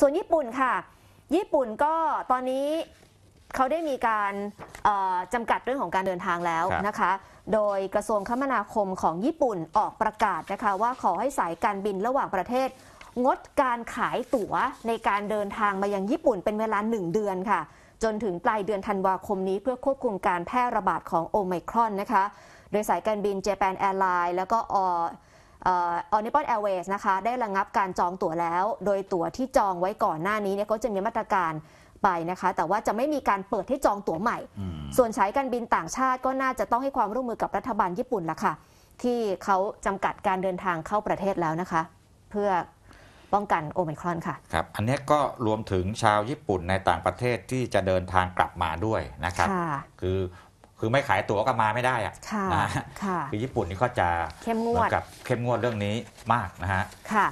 ส่วนญี่ปุ่นค่ะ ญี่ปุ่นก็ตอนนี้เขาได้มีการจำกัดเรื่องของการเดินทางแล้วนะคะ โดยกระทรวงคมนาคมของญี่ปุ่นออกประกาศนะคะว่าขอให้สายการบินระหว่างประเทศ งดการขายตั๋วในการเดินทางมายังญี่ปุ่น เป็นเวลาหนึ่งเดือนค่ะจนถึงปลายเดือนธันวาคมนี้เพื่อควบคุมการแพร่ระบาดของโอไมครอนนะคะ โดยสายการบิน Japan Airlines แล้วก็ออนิปอนแอร์เวย์สนะคะได้ระงงับการจองตั๋วแล้ว โดยตั๋วที่จองไว้ก่อนหน้านี้เนี่ยก็จะมีมาตรการไปนะคะ แต่ว่าจะไม่มีการเปิดให้จองตั๋วใหม่ ส่วนสายการบินต่างชาติก็น่าจะต้องให้ความร่วมมือกับรัฐบาลญี่ปุ่นละค่ะที่เขาจำกัดการเดินทางเข้าประเทศแล้วนะคะ เพื่อป้องกันโอมิครอนค่ะครับอันนี้ก็รวมถึงชาวญี่ปุ่นในต่างประเทศที่จะเดินทางกลับมาด้วยนะครับคือคือไม่ขายตั๋วก็มาไม่ได้อะค่ะนะค่ะ คือญี่ปุ่นนี่ก็จะ เข้มงวดกับเข้มงวดเรื่องนี้มากนะฮะ ค่ะ